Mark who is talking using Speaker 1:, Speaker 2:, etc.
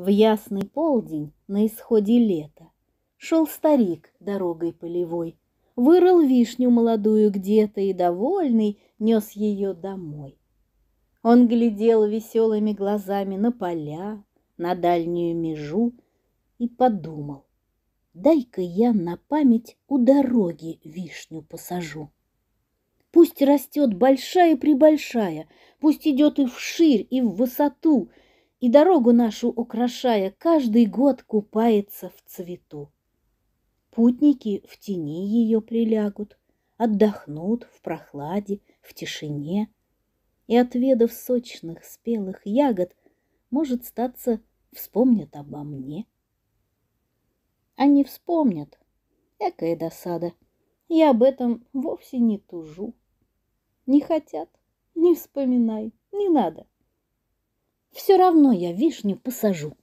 Speaker 1: В ясный полдень на исходе лета Шел старик дорогой полевой, Вырыл вишню молодую где-то И, довольный, нес ее домой. Он глядел веселыми глазами на поля, на дальнюю межу и подумал, дай-ка я на память у дороги вишню посажу. Пусть растет большая-пребольшая, пусть идет и вширь, и в высоту — и дорогу нашу украшая, каждый год купается в цвету. Путники в тени ее прилягут, отдохнут в прохладе, в тишине. И, отведав сочных спелых ягод, может статься, вспомнят обо мне. Они вспомнят, экая досада. Я об этом вовсе не тужу. Не хотят, не вспоминай, не надо. Все равно я вишню посажу.